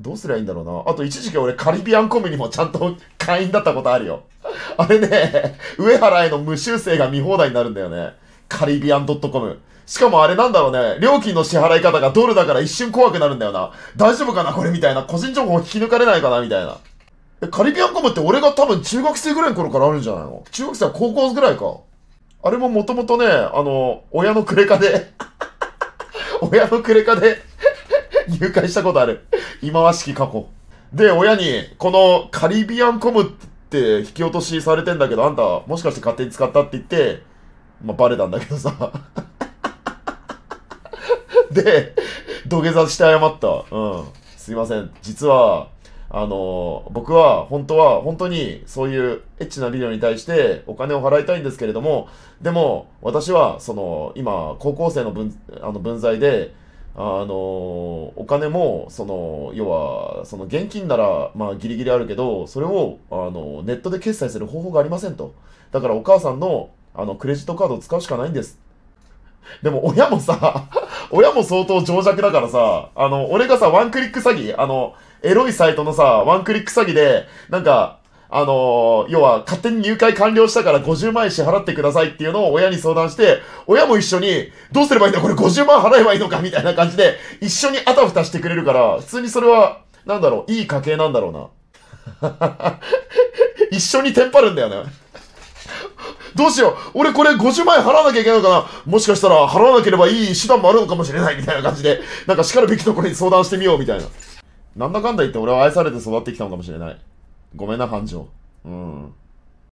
どうすりゃいいんだろうな。あと一時期俺カリビアンコミにもちゃんと会員だったことあるよ。あれね、上原への無修正が見放題になるんだよね。カリビアン .com。しかもあれなんだろうね、料金の支払い方がドルだから一瞬怖くなるんだよな。大丈夫かなこれみたいな。個人情報引き抜かれないかなみたいな。え、カリビアンコムって俺が多分中学生ぐらいの頃からあるんじゃないの中学生は高校ぐらいか。あれももともとね、あの、親のクレカで親のクレカで 誘拐したことある。忌まわしき過去。で、親に、このカリビアンコムって引き落としされてんだけど、あんた、もしかして勝手に使ったって言って、まあ、バレたんだけどさ。で、土下座して謝った。うん。すいません。実は、あの、僕は本当は、本当にそういうエッチなビデオに対してお金を払いたいんですけれども、でも、私は、その、今、高校生の分、あの、分際で、あのお金もその要はその現金ならまあギリギリあるけどそれをあのネットで決済する方法がありませんとだからお母さんのあのクレジットカードを使うしかないんですでも親もさ、親も相当情弱だからさ、あの、俺がさ、ワンクリック詐欺、あの、エロいサイトのさ、ワンクリック詐欺で、なんか、あの、要は勝手に入会完了したから50万円支払ってくださいっていうのを親に相談して、親も一緒に、どうすればいいんだこれ50万払えばいいのかみたいな感じで、一緒にあたふたしてくれるから、普通にそれは、なんだろう、いい家系なんだろうな。一緒にテンパるんだよね。どうしよう。俺これ50万円払わなきゃいけないのかなもしかしたら払わなければいい手段もあるのかもしれないみたいな感じで、なんか叱るべきところに相談してみようみたいな。なんだかんだ言って俺は愛されて育ってきたのかもしれない。ごめんな、繁盛。うん。